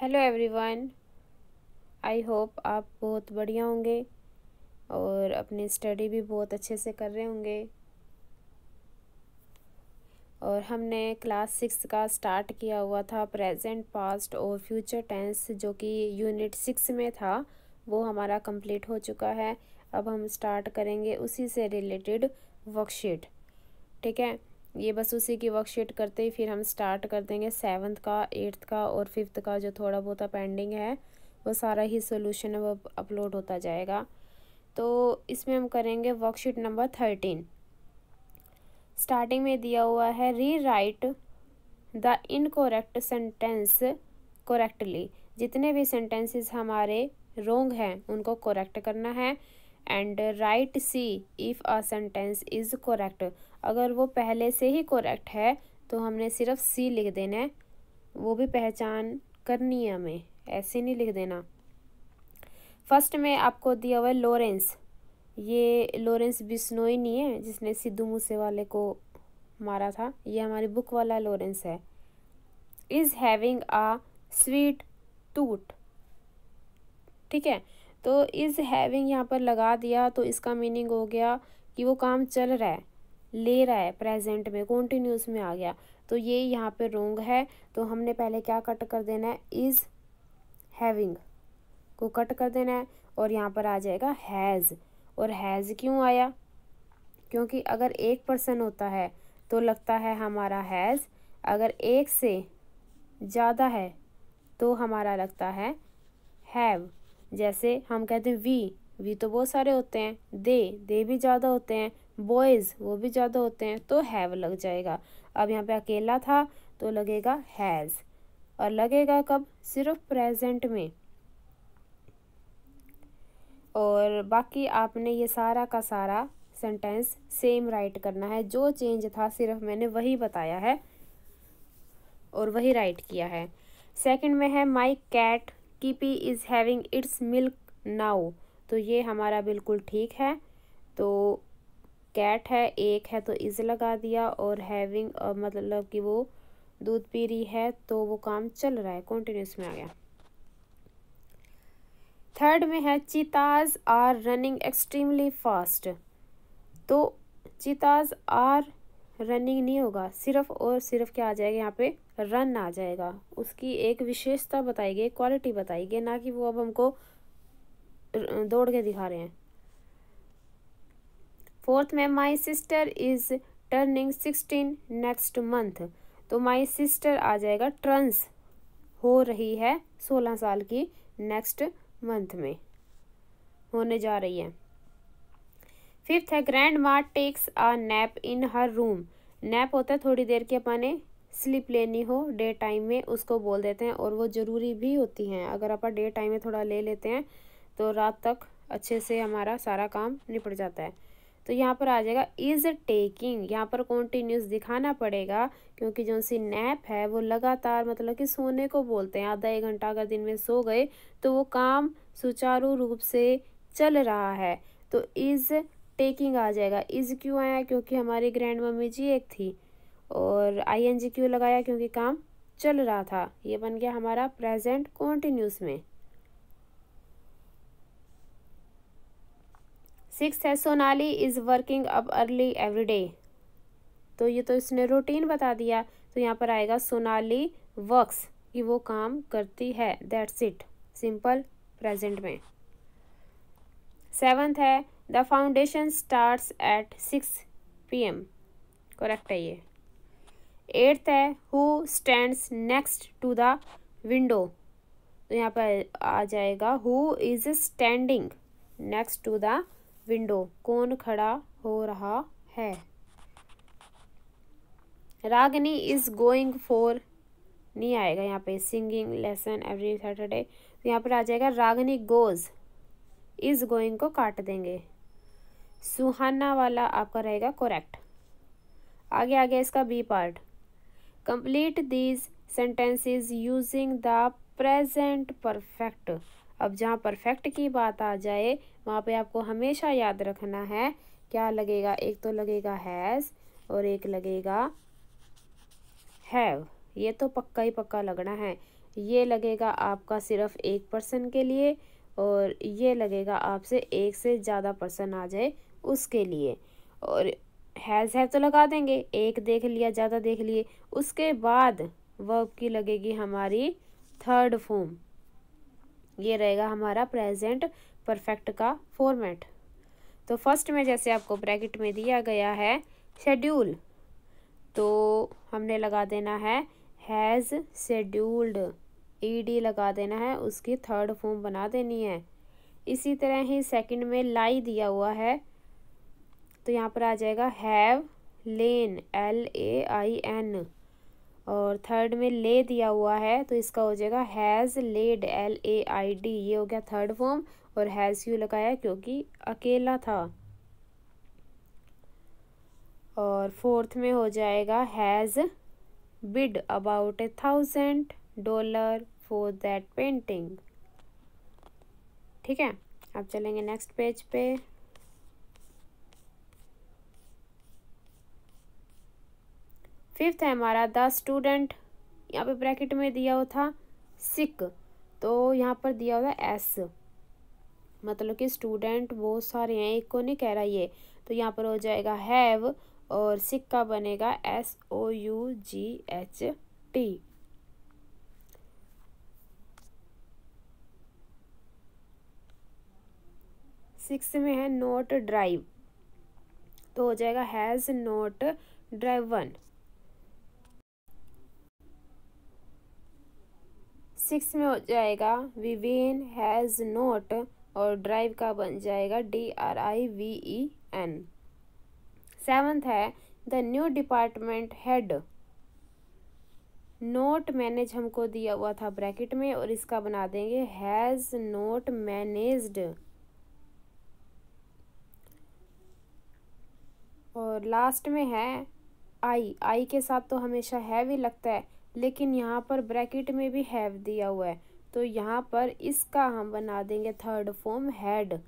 Hello everyone I hope आप बहुत बढ़िया होंगे और अपनी स्टडी भी बहुत अच्छे से कर रहे होंगे और हमने क्लास सिक्स का स्टार्ट किया हुआ था प्रेजेंट पास्ट और फ्यूचर टेंस जो कि यूनिट सिक्स में था वो हमारा कंप्लीट हो चुका है अब हम स्टार्ट करेंगे उसी से रिलेटेड वर्कशीट ठीक है ये बस उसी की वर्कशीट करते ही फिर हम स्टार्ट कर देंगे सेवन्थ का एट्थ का और फिफ्थ का जो थोड़ा बहुत पेंडिंग है वो सारा ही सोल्यूशन अब अपलोड होता जाएगा तो इसमें हम करेंगे वर्कशीट नंबर थर्टीन स्टार्टिंग में दिया हुआ है re write the incorrect sentence correctly जितने भी सेंटेंसेस हमारे रोंग हैं उनको करेक्ट करना है and write C if a sentence is correct अगर वो पहले से ही करेक्ट है तो हमने सिर्फ सी लिख देना है वो भी पहचान करनी है हमें ऐसे नहीं लिख देना फर्स्ट में आपको दिया हुआ है लॉरेंस ये लॉरेंस बिश्नोई नहीं है जिसने सिद्धू मूसे वाले को मारा था ये हमारी बुक वाला लॉरेंस है इज़ हैविंग आ स्वीट टूट ठीक है तो इज़ हैविंग यहाँ पर लगा दिया तो इसका मीनिंग हो गया कि वो काम चल रहा है ले रहा है प्रेजेंट में कॉन्टीन्यूस में आ गया तो ये यहाँ पे रोंग है तो हमने पहले क्या कट कर देना है इज़ हैविंग को कट कर देना है और यहाँ पर आ जाएगा हैज़ और हैज़ क्यों आया क्योंकि अगर एक पर्सन होता है तो लगता है हमारा हैज़ अगर एक से ज़्यादा है तो हमारा लगता है हैव जैसे हम कहते हैं वी वी तो बहुत सारे होते हैं दे दे भी ज़्यादा होते हैं बॉयज़ वो भी ज़्यादा होते हैं तो हैव लग जाएगा अब यहाँ पे अकेला था तो लगेगा हैज़ और लगेगा कब सिर्फ प्रेजेंट में और बाकी आपने ये सारा का सारा सेंटेंस सेम राइट करना है जो चेंज था सिर्फ मैंने वही बताया है और वही राइट किया है सेकंड में है my cat kippy is having its milk now तो ये हमारा बिल्कुल ठीक है तो कैट है एक है तो इज़ लगा दिया और हैविंग मतलब कि वो दूध पी रही है तो वो काम चल रहा है कॉन्टीन्यूस में आ गया थर्ड में है cheetahs are running extremely fast तो चीताज आर रनिंग नहीं होगा सिर्फ और सिर्फ क्या आ जाएगा यहाँ पे रन आ जाएगा उसकी एक विशेषता बताई गई क्वालिटी बताई गई ना कि वो अब हमको दौड़ के दिखा रहे हैं फोर्थ में my sister is turning sixteen next month तो माई सिस्टर आ जाएगा ट्रंस हो रही है सोलह साल की नेक्स्ट मंथ में होने जा रही है फिफ्थ है grandma takes a nap in her room nap होता है थोड़ी देर की अपने स्लिप लेनी हो डे टाइम में उसको बोल देते हैं और वो ज़रूरी भी होती हैं अगर आप डे टाइम में थोड़ा ले लेते हैं तो रात तक अच्छे से हमारा सारा काम निपट जाता है तो यहाँ पर आ जाएगा इज़ टेकिंग यहाँ पर कॉन्टिन्यूस दिखाना पड़ेगा क्योंकि जो सी नैप है वो लगातार मतलब कि सोने को बोलते हैं आधा एक घंटा अगर दिन में सो गए तो वो काम सुचारू रूप से चल रहा है तो इज़ टेकिंग आ जाएगा इज़ क्यों आया क्योंकि हमारी ग्रैंड मम्मी जी एक थी और आई एन जी क्यों लगाया क्योंकि काम चल रहा था ये बन गया हमारा प्रेजेंट कॉन्टिन्यूस में सिक्स है Sonali is working up early every day तो ये तो इसने रूटीन बता दिया तो यहाँ पर आएगा सोनाली वर्क्स कि वो काम करती है दैट्स इट सिंपल प्रेजेंट में सेवन्थ है the foundation starts at six PM correct है ये एट्थ है who stands next to the window तो यहाँ पर आ जाएगा who is standing next to the window कौन खड़ा हो रहा है रागनी इज गोइंग फॉर नहीं आएगा यहाँ पे सिंगिंग लेसन एवरी सैटरडे तो यहाँ पर आ जाएगा रागनी गोज इज गोइंग को काट देंगे सुहाना वाला आपका रहेगा करेक्ट आगे आगे इसका B part complete these sentences using the present perfect अब जहाँ परफेक्ट की बात आ जाए वहाँ पे आपको हमेशा याद रखना है क्या लगेगा एक तो लगेगा हैज़ और एक लगेगा हैव ये तो पक्का ही पक्का लगना है ये लगेगा आपका सिर्फ एक पर्सन के लिए और ये लगेगा आपसे एक से ज़्यादा पर्सन आ जाए उसके लिए और हैज़ हैव तो लगा देंगे एक देख लिया ज़्यादा देख लिए उसके बाद वर्ब की लगेगी हमारी थर्ड फॉर्म ये रहेगा हमारा प्रेजेंट परफेक्ट का फॉर्मेट तो फर्स्ट में जैसे आपको ब्रैकेट में दिया गया है शेड्यूल तो हमने लगा देना है हैज़ शेड्यूल्ड ई डी लगा देना है उसकी थर्ड फॉर्म बना देनी है इसी तरह ही सेकंड में लाई दिया हुआ है तो यहाँ पर आ जाएगा have lain L A I N और थर्ड में ले दिया हुआ है तो इसका हो जाएगा has laid L A I D ये हो गया थर्ड फॉर्म और हैज़ यू लगाया क्योंकि अकेला था और फोर्थ में हो जाएगा has bid about a thousand dollar for that painting ठीक है अब चलेंगे नेक्स्ट पेज पे फिफ्थ है हमारा द स्टूडेंट यहाँ पे ब्रैकेट में दिया हुआ था सिक तो यहाँ पर दिया हुआ था एस मतलब कि स्टूडेंट बहुत सारे हैं एक को नहीं कह रहा ये तो यहाँ पर हो जाएगा हैव और सिक का बनेगा S O U G H T six में है नोट ड्राइव तो हो जाएगा हैज़ नोट ड्राइवन सिक्स में हो जाएगा विवेन हैज़ नोट और ड्राइव का बन जाएगा D R I V E N seventh है the new department head not manage हमको दिया हुआ था ब्रैकेट में और इसका बना देंगे हैज़ नोट मैनेज्ड और लास्ट में है आई आई के साथ तो हमेशा हैवी लगता है लेकिन यहाँ पर ब्रैकेट में भी हैव दिया हुआ है तो यहाँ पर इसका हम बना देंगे third form had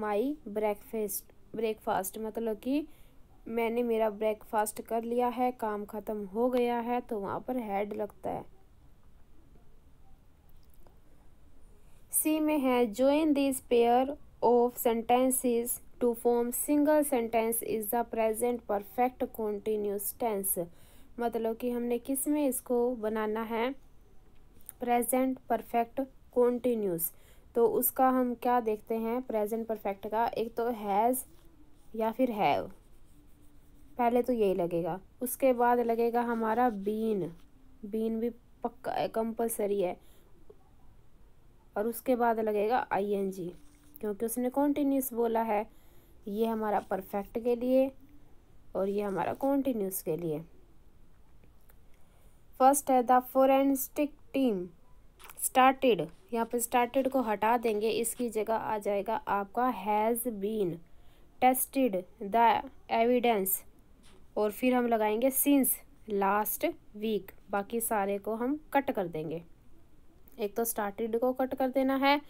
my breakfast breakfast मतलब कि मैंने मेरा ब्रेकफास्ट कर लिया है काम ख़त्म हो गया है तो वहाँ पर हैड लगता है सी में है join this pair of sentences to form single sentence is the present perfect continuous tense मतलब कि हमने किस में इसको बनाना है प्रेजेंट परफेक्ट कॉन्टीन्यूस तो उसका हम क्या देखते हैं प्रेजेंट परफेक्ट का एक तो हैज़ या फिर हैव पहले तो यही लगेगा उसके बाद लगेगा हमारा बीन बीन भी पक्का है कंपलसरी है और उसके बाद लगेगा आईएनजी क्योंकि उसने कॉन्टीन्यूस बोला है ये हमारा परफेक्ट के लिए और ये हमारा कॉन्टीन्यूस के लिए फर्स्ट है द फोरेंसिक टीम स्टार्टेड यहाँ पे स्टार्टेड को हटा देंगे इसकी जगह आ जाएगा आपका has been tested the evidence और फिर हम लगाएंगे सिंस लास्ट वीक बाकी सारे को हम कट कर देंगे एक तो स्टार्टेड को कट कर देना है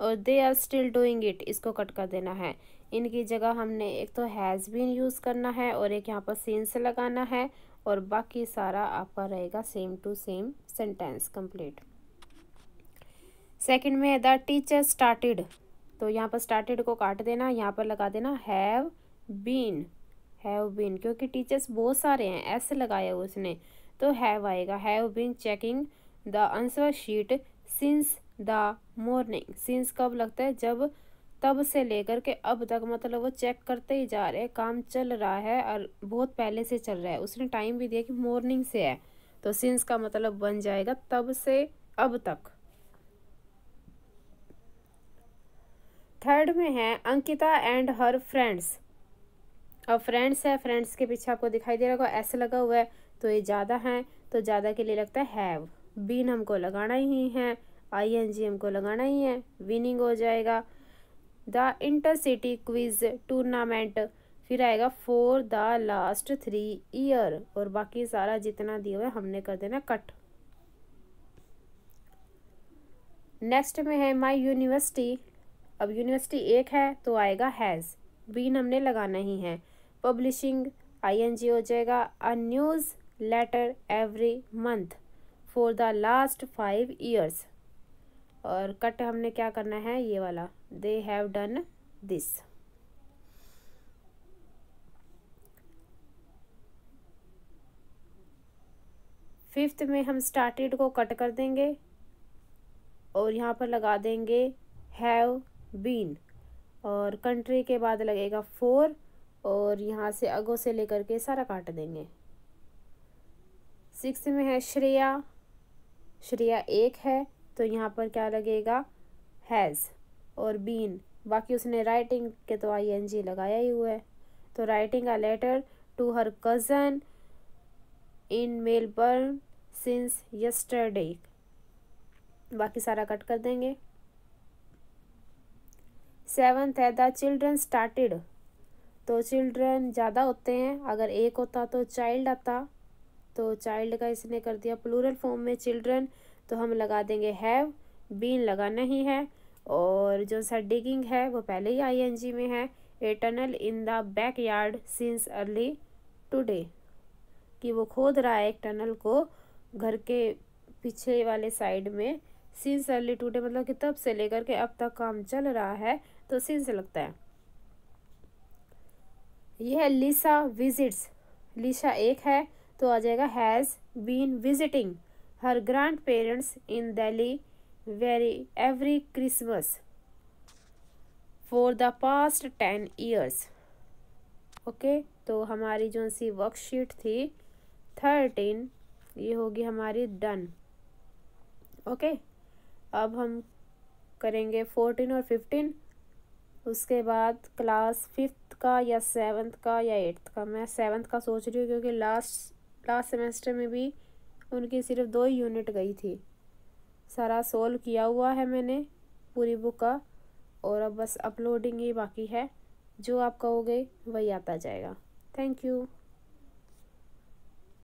और they are still doing it इसको कट कर देना है इनकी जगह हमने एक तो हैज़ बीन यूज़ करना है और एक यहाँ पर सीन्स लगाना है और बाकी सारा आपका रहेगा same to same sentence complete second में द टीचर स्टार्टेड तो यहाँ पर स्टार्टेड को काट देना यहाँ पर लगा देना हैव बीन हैव बीन क्योंकि टीचर्स बहुत सारे हैं ऐसे लगाया उसने तो हैव आएगा have been checking the answer sheet since the morning since कब लगता है जब तब से लेकर के अब तक मतलब वो चेक करते ही जा रहे हैं काम चल रहा है और बहुत पहले से चल रहा है उसने टाइम भी दिया कि मॉर्निंग से है तो सिंस का मतलब बन जाएगा तब से अब तक थर्ड में है अंकिता एंड हर फ्रेंड्स अब फ्रेंड्स है फ्रेंड्स के पीछे आपको दिखाई दे रहा है ऐसे लगा हुआ है तो ये ज़्यादा है तो ज़्यादा के लिए लगता है हैव बीन हमको लगाना ही है आई एन जी हमको लगाना ही है विनिंग हो जाएगा द इंटरसिटी क्विज टूर्नामेंट फिर आएगा for the last three year और बाकी सारा जितना दिया हुआ हमने कर देना कट नेक्स्ट में है माय यूनिवर्सिटी अब यूनिवर्सिटी एक है तो आएगा हैज़ बीन हमने लगाना ही है पब्लिशिंग आईएनजी हो जाएगा a newsletter every month for the last five years और कट हमने क्या करना है ये वाला they have done this fifth में हम स्टार्टेड को कट कर देंगे और यहाँ पर लगा देंगे हैव बीन और कंट्री के बाद लगेगा फोर और यहाँ से अगो से लेकर के सारा काट देंगे सिक्स में है श्रेया श्रेया एक है तो यहाँ पर क्या लगेगा हैज़ और बीन बाकी उसने राइटिंग के तो आई एन जी लगाया ही हुआ है तो writing a letter to her cousin in Melbourne since yesterday बाकी सारा कट कर देंगे सेवन्थ है द चिल्ड्रन स्टार्टेड तो चिल्ड्रन ज़्यादा होते हैं अगर एक होता तो चाइल्ड आता तो चाइल्ड का इसने कर दिया प्लूरल फॉर्म में चिल्ड्रन तो हम लगा देंगे हैव बीन लगाना ही है और जो सा डिगिंग है वो पहले ही आईएनजी में है a tunnel in the backyard since early today कि वो खोद रहा है एक टनल को घर के पीछे वाले साइड में सिंस अर्ली टुडे मतलब कि तब से लेकर के अब तक काम चल रहा है तो सिंस लगता है यह है लिसा विजिट्स लिशा एक है तो आ जाएगा has been visiting her grandparents in Delhi very every Christmas for the past ten years. Okay okay? तो हमारी जो सी वर्कशीट थी थर्टीन ये होगी हमारी डन ओके okay? अब हम करेंगे फोर्टीन और फिफ्टीन उसके बाद क्लास फिफ्थ का या सेवन्थ का या एट्थ का मैं सेवन्थ का सोच रही हूँ क्योंकि लास्ट लास्ट सेमेस्टर में भी उनकी सिर्फ दो ही यूनिट गई थी सारा सोल्व किया हुआ है मैंने पूरी बुक का और अब बस अपलोडिंग ही बाकी है जो आप कहोगे वही आता जाएगा थैंक यू